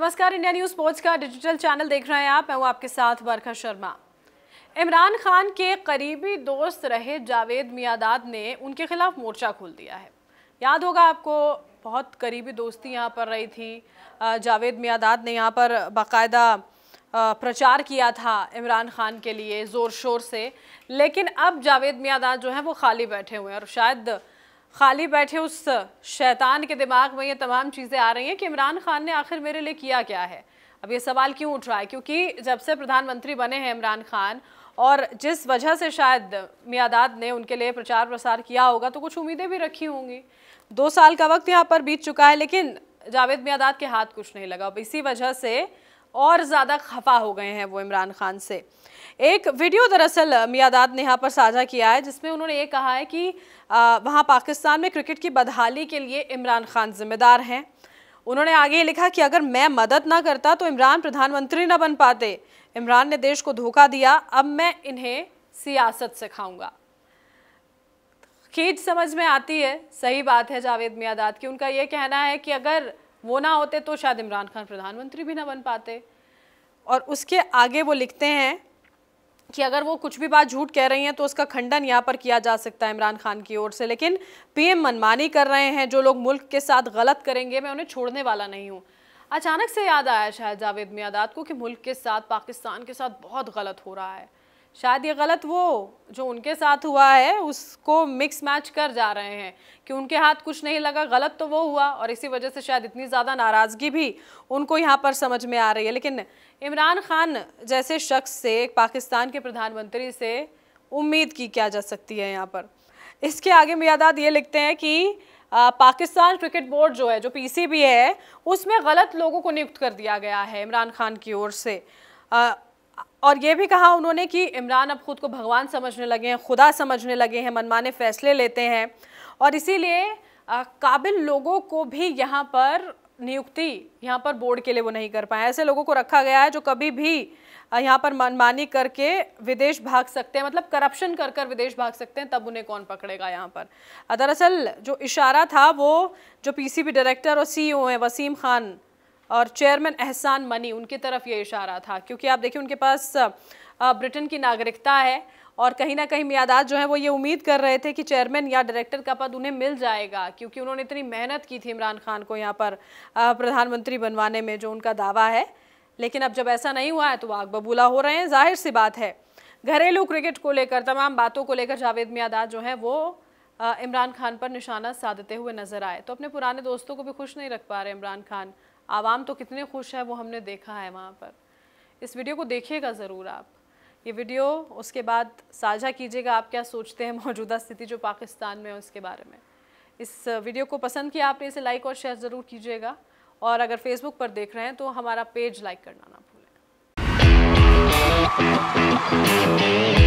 नमस्कार India news sports का digital channel देख रहे हैं आप मैं हूँ आपके साथ बरखा शर्मा इमरान खान के करीबी दोस्त रहे जावेद मियादाद ने उनके खिलाफ मोर्चा खोल दिया है याद होगा आपको बहुत करीबी दोस्ती यहाँ पर रही थी जावेद मियादाद ने यहाँ पर बाकायदा प्रचार किया था इमरान खान के लिए ज़ोर शोर से लेकिन अब जावेद मियादाद जो हैं वो खाली बैठे हुए हैं और शायद खाली बैठे उस शैतान के दिमाग में ये तमाम चीज़ें आ रही हैं कि इमरान खान ने आखिर मेरे लिए किया क्या है अब ये सवाल क्यों उठ रहा है क्योंकि जब से प्रधानमंत्री बने हैं इमरान खान और जिस वजह से शायद मियादाद ने उनके लिए प्रचार प्रसार किया होगा तो कुछ उम्मीदें भी रखी होंगी दो साल का वक्त यहाँ पर बीत चुका है लेकिन जावेद मियादाद के हाथ कुछ नहीं लगा अब इसी वजह से और ज़्यादा खफा हो गए हैं वो इमरान खान से एक वीडियो दरअसल मियादाद ने यहाँ पर साझा किया है जिसमें उन्होंने ये कहा है कि वहाँ पाकिस्तान में क्रिकेट की बदहाली के लिए इमरान खान जिम्मेदार हैं उन्होंने आगे लिखा कि अगर मैं मदद ना करता तो इमरान प्रधानमंत्री ना बन पाते इमरान ने देश को धोखा दिया अब मैं इन्हें सियासत सिखाऊंगा खींच समझ में आती है सही बात है जावेद मियादाद की उनका ये कहना है कि अगर वो ना होते तो शायद इमरान खान प्रधानमंत्री भी ना बन पाते और उसके आगे वो लिखते हैं कि अगर वो कुछ भी बात झूठ कह रही हैं तो उसका खंडन यहाँ पर किया जा सकता है इमरान खान की ओर से लेकिन पीएम मनमानी कर रहे हैं जो लोग मुल्क के साथ गलत करेंगे मैं उन्हें छोड़ने वाला नहीं हूँ अचानक से याद आया शायद जावेद मियादाद को कि मुल्क के साथ पाकिस्तान के साथ बहुत गलत हो रहा है शायद ये गलत वो जो उनके साथ हुआ है उसको मिक्स मैच कर जा रहे हैं कि उनके हाथ कुछ नहीं लगा गलत तो वो हुआ और इसी वजह से शायद इतनी ज़्यादा नाराज़गी भी उनको यहाँ पर समझ में आ रही है लेकिन इमरान खान जैसे शख्स से एक पाकिस्तान के प्रधानमंत्री से उम्मीद की क्या जा सकती है यहाँ पर इसके आगे मियादाद ये लिखते हैं कि आ, पाकिस्तान क्रिकेट बोर्ड जो है जो पी है उसमें गलत लोगों को नियुक्त कर दिया गया है इमरान खान की ओर से आ, और ये भी कहा उन्होंने कि इमरान अब खुद को भगवान समझने लगे हैं खुदा समझने लगे हैं मनमाने फैसले लेते हैं और इसीलिए काबिल लोगों को भी यहाँ पर नियुक्ति यहाँ पर बोर्ड के लिए वो नहीं कर पाए ऐसे लोगों को रखा गया है जो कभी भी यहाँ पर मनमानी करके विदेश भाग सकते हैं मतलब करप्शन कर कर विदेश भाग सकते हैं तब उन्हें कौन पकड़ेगा यहाँ पर दरअसल जो इशारा था वो जो पीसीबी डायरेक्टर और सीईओ हैं वसीम खान और चेयरमैन एहसान मनी उनकी तरफ ये इशारा था क्योंकि आप देखिए उनके पास ब्रिटेन की नागरिकता है और कहीं ना कहीं मियादात जो है वो ये उम्मीद कर रहे थे कि चेयरमैन या डायरेक्टर का पद उन्हें मिल जाएगा क्योंकि उन्होंने इतनी मेहनत की थी इमरान खान को यहाँ पर प्रधानमंत्री बनवाने में जो उनका दावा है लेकिन अब जब ऐसा नहीं हुआ है तो आग बबूला हो रहे हैं जाहिर सी बात है घरेलू क्रिकेट को लेकर तमाम बातों को लेकर जावेद मियादाद जो है वो इमरान खान पर निशाना साधते हुए नजर आए तो अपने पुराने दोस्तों को भी खुश नहीं रख पा रहे इमरान खान आवाम तो कितने खुश है वो हमने देखा है वहाँ पर इस वीडियो को देखिएगा ज़रूर आप ये वीडियो उसके बाद साझा कीजिएगा आप क्या सोचते हैं मौजूदा स्थिति जो पाकिस्तान में है उसके बारे में इस वीडियो को पसंद किया आपने इसे लाइक और शेयर ज़रूर कीजिएगा और अगर फेसबुक पर देख रहे हैं तो हमारा पेज लाइक करना ना भूलें